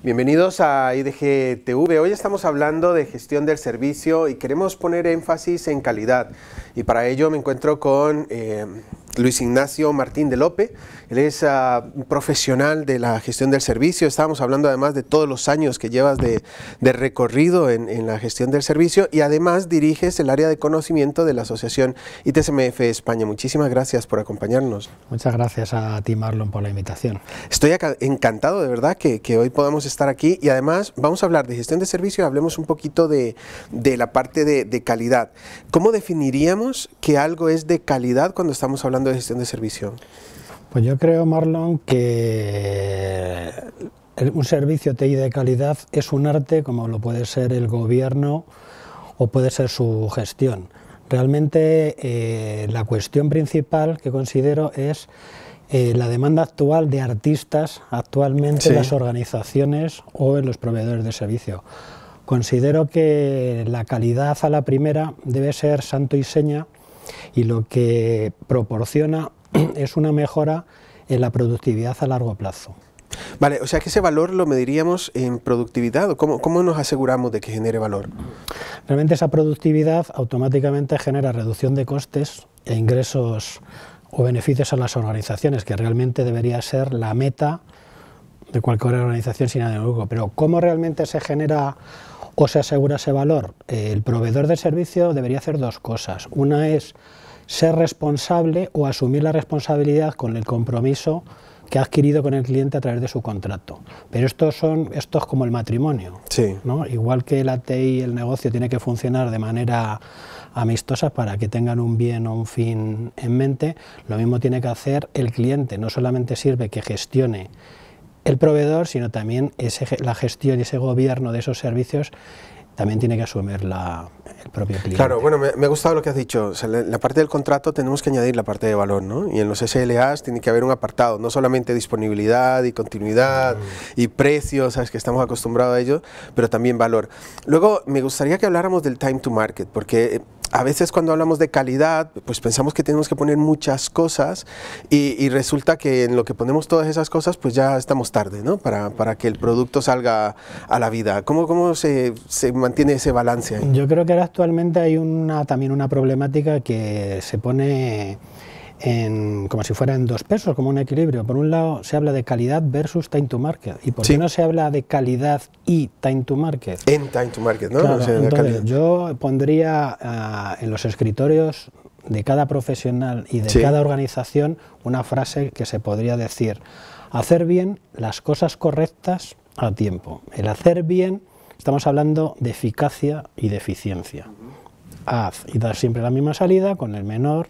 Bienvenidos a IDGTV. TV. Hoy estamos hablando de gestión del servicio y queremos poner énfasis en calidad. Y para ello me encuentro con eh, Luis Ignacio Martín de Lope. Él es ah, profesional de la gestión del servicio. Estábamos hablando además de todos los años que llevas de, recorrido en, la gestión del servicio y además diriges el área de conocimiento de la Asociación ITSMF España. Muchísimas gracias por acompañarnos. Muchas gracias a ti, Marlon, por la invitación. Estoy encantado, de verdad, que, hoy podamos estar aquí y además vamos a hablar de gestión de servicio y hablemos un poquito de, la parte de, de calidad. ¿Cómo definiríamos que algo es de calidad cuando estamos hablando de gestión de servicio? Pues yo creo, Marlon, que un servicio TI de calidad es un arte como lo puede ser el gobierno o puede ser su gestión. Realmente eh, la cuestión principal que considero es eh, la demanda actual de artistas actualmente en las organizaciones o en los proveedores de servicio. Considero que la calidad a la primera debe ser santo y seña y lo que proporciona es una mejora en la productividad a largo plazo. Vale, o sea que ese valor lo mediríamos en productividad, ¿cómo, cómo nos aseguramos de que genere valor? Realmente esa productividad automáticamente genera reducción de costes e ingresos o beneficios a las organizaciones, que realmente debería ser la meta de cualquier organización sin ánimo Pero ¿cómo realmente se genera o se asegura ese valor. El proveedor de servicio debería hacer dos cosas. Una es ser responsable o asumir la responsabilidad con el compromiso que ha adquirido con el cliente a través de su contrato. Pero estos son, esto es como el matrimonio. ¿no? Igual que la TI y el negocio tiene que funcionar de manera amistosa para que tengan un bien o un fin en mente, lo mismo tiene que hacer el cliente. No solamente sirve que gestione el proveedor, sino también ese, la gestión y ese gobierno de esos servicios también tiene que asumir la, el propio cliente. Claro, bueno, me, ha gustado lo que has dicho. la, parte del contrato tenemos que añadir la parte de valor, ¿no? Y en los SLAs tiene que haber un apartado, no solamente disponibilidad y continuidad y precios, sabes que estamos acostumbrados a ello, pero también valor. Luego, me gustaría que habláramos del time to market, porque eh, a veces cuando hablamos de calidad, pues pensamos que tenemos que poner muchas cosas y, resulta que en lo que ponemos todas esas cosas, pues ya estamos tarde, ¿no? Para, que el producto salga a la vida. ¿Cómo, cómo se, mantiene ese balance Yo creo que ahora actualmente hay una, también una problemática que se pone como si fueran dos pesos, como un equilibrio. Por un lado se habla de calidad versus time to market. ¿Y por qué no se habla de calidad y time to market? En time to market, ¿no? yo pondría ah, en los escritorios de cada profesional y de cada organización una frase que se podría decir, hacer bien las cosas correctas a tiempo. El hacer bien, estamos hablando de eficacia y de eficiencia. Haz y da siempre la misma salida con el menor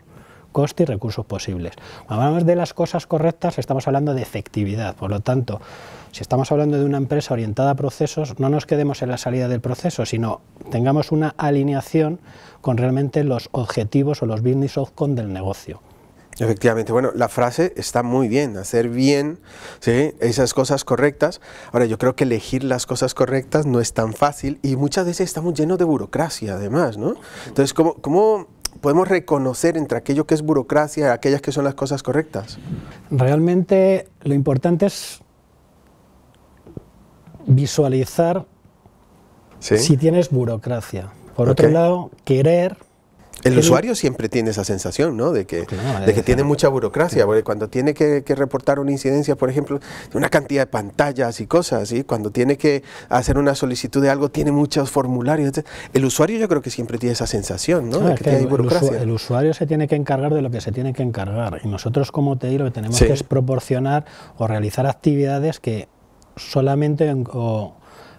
coste y recursos posibles. Cuando hablamos de las cosas correctas, estamos hablando de efectividad. Por lo tanto, si estamos hablando de una empresa orientada a procesos, no nos quedemos en la salida del proceso, sino tengamos una alineación con realmente los objetivos o los business con del negocio. Efectivamente, bueno, la frase está muy bien, hacer bien ¿sí? esas cosas correctas. Ahora, yo creo que elegir las cosas correctas no es tan fácil y muchas veces estamos llenos de burocracia además, ¿no? Entonces, ¿cómo, cómo podemos reconocer entre aquello que es burocracia y aquellas que son las cosas correctas? Realmente lo importante es visualizar si tienes burocracia. Por otro lado, querer el, usuario siempre tiene esa sensación, ¿no? De que, de que tiene mucha burocracia, porque cuando tiene que, reportar una incidencia, por ejemplo, una cantidad de pantallas y cosas, y Cuando tiene que hacer una solicitud de algo, tiene muchos formularios. El usuario yo creo que siempre tiene esa sensación, ¿no? Ah, de que, hay burocracia. El, usuario se tiene que encargar de lo que se tiene que encargar. Y nosotros como digo, lo que tenemos que es proporcionar o realizar actividades que solamente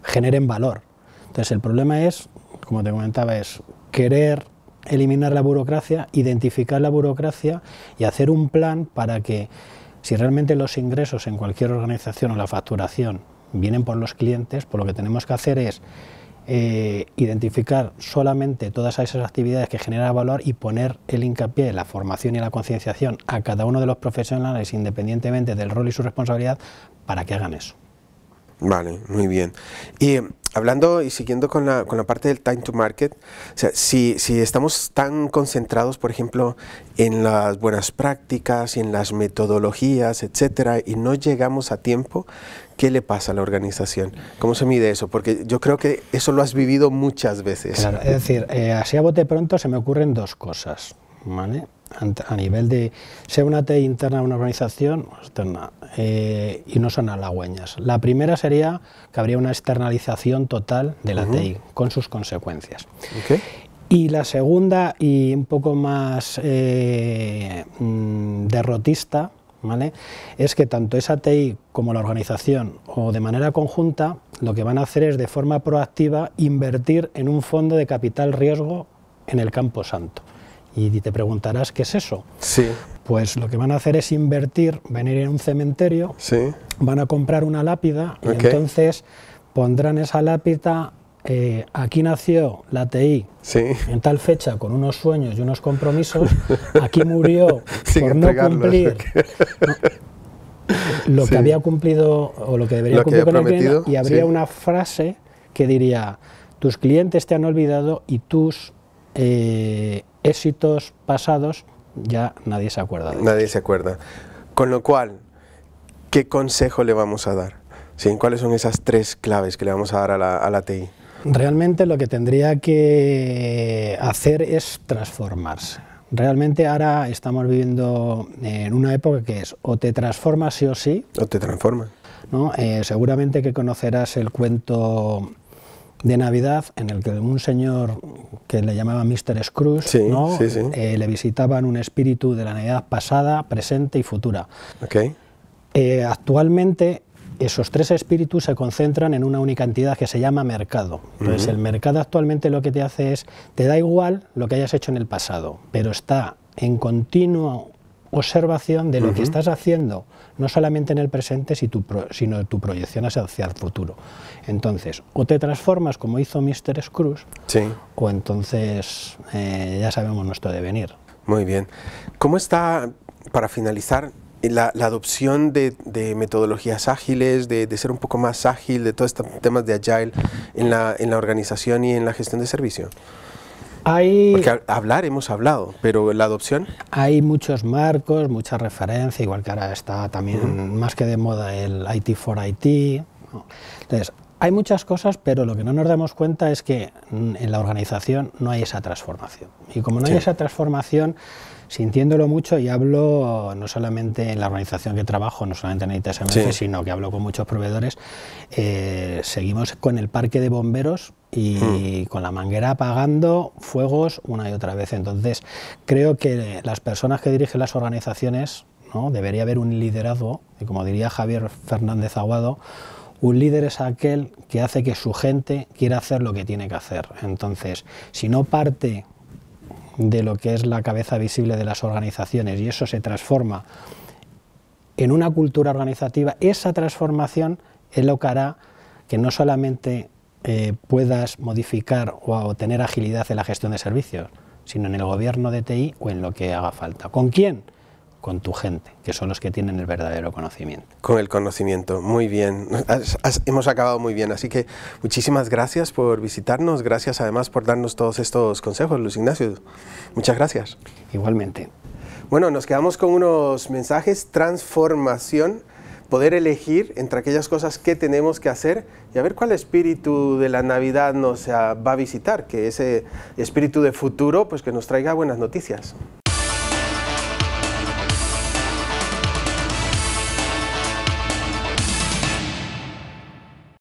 generen valor. Entonces el problema es, como te comentaba, es querer eliminar la burocracia, identificar la burocracia y hacer un plan para que si realmente los ingresos en cualquier organización o la facturación vienen por los clientes, pues lo que tenemos que hacer es eh, identificar solamente todas esas actividades que generan valor y poner el hincapié en la formación y la concienciación a cada uno de los profesionales, independientemente del rol y su responsabilidad, para que hagan eso. Vale, muy bien hablando y siguiendo con la, con la parte del time to market, si, si, estamos tan concentrados, por ejemplo, en las buenas prácticas y en las metodologías, etcétera, y no llegamos a tiempo, ¿qué le pasa a la organización? ¿Cómo se mide eso? Porque yo creo que eso lo has vivido muchas veces. Claro, es decir, eh, así a bote pronto se me ocurren dos cosas. ¿vale? a nivel de sea una TI interna de una organización externa eh, y no son halagüeñas. La primera sería que habría una externalización total de la TI con sus consecuencias. Y la segunda y un poco más eh, mm, derrotista es que tanto esa TI como la organización o de manera conjunta lo que van a hacer es de forma proactiva invertir en un fondo de capital riesgo en el campo santo. Y te preguntarás, ¿qué es eso? Sí. Pues lo que van a hacer es invertir, venir en un cementerio, sí. van a comprar una lápida y entonces pondrán esa lápida eh, aquí nació la TI sí. en tal fecha con unos sueños y unos compromisos, aquí murió por no cumplir lo que había cumplido o lo que debería cumplir con el cliente y habría una frase que diría, tus clientes te han olvidado y tus eh, éxitos pasados ya nadie se acuerda. nadie se acuerda. Con lo cual, ¿qué consejo le vamos a dar? ¿Cuáles son esas tres claves que le vamos a dar a la, TI? Realmente lo que tendría que hacer es transformarse. Realmente ahora estamos viviendo en una época que es o te transformas sí o sí. O te transforma. ¿no? Eh, seguramente que conocerás el cuento de Navidad en el que un señor que le llamaba Mr. Scrooge eh, le visitaban un espíritu de la Navidad pasada, presente y futura. Eh, actualmente esos tres espíritus se concentran en una única entidad que se llama mercado. Entonces el mercado actualmente lo que te hace es, te da igual lo que hayas hecho en el pasado, pero está en continuo observación de lo que estás haciendo, no solamente en el presente, sino tu proyección hacia el futuro. Entonces, o te transformas como hizo Mr. Scrooge, o entonces eh, ya sabemos nuestro devenir. Muy bien. ¿Cómo está, para finalizar, la, adopción de, metodologías ágiles, de, ser un poco más ágil, de todos estos temas de agile en la, en la organización y en la gestión de servicio? Hay, Porque hablar hemos hablado, pero la adopción. Hay muchos marcos, mucha referencia, igual que ahora está también más que de moda el IT for IT. Entonces, hay muchas cosas, pero lo que no nos damos cuenta es que en la organización no hay esa transformación. Y como no hay esa transformación, sintiéndolo mucho, y hablo no solamente en la organización que trabajo, no solamente en ITSMF, sino que hablo con muchos proveedores, eh, seguimos con el parque de bomberos y mm. con la manguera apagando fuegos una y otra vez. Entonces, creo que las personas que dirigen las organizaciones, ¿no? debería haber un liderazgo, y como diría Javier Fernández Aguado, un líder es aquel que hace que su gente quiera hacer lo que tiene que hacer. Entonces, si no parte de lo que es la cabeza visible de las organizaciones y eso se transforma en una cultura organizativa, esa transformación es lo que hará que no solamente eh, puedas modificar o tener agilidad en la gestión de servicios, sino en el gobierno de TI o en lo que haga falta. ¿Con quién? con tu gente, que son los que tienen el verdadero conocimiento. Con el conocimiento, muy bien. hemos acabado muy bien, así que muchísimas gracias por visitarnos, gracias además por darnos todos estos consejos, Luis Ignacio. Muchas gracias. Igualmente. Bueno, nos quedamos con unos mensajes, transformación, poder elegir entre aquellas cosas que tenemos que hacer y a ver cuál espíritu de la Navidad nos ah, va a visitar, que ese espíritu de futuro pues que nos traiga buenas noticias.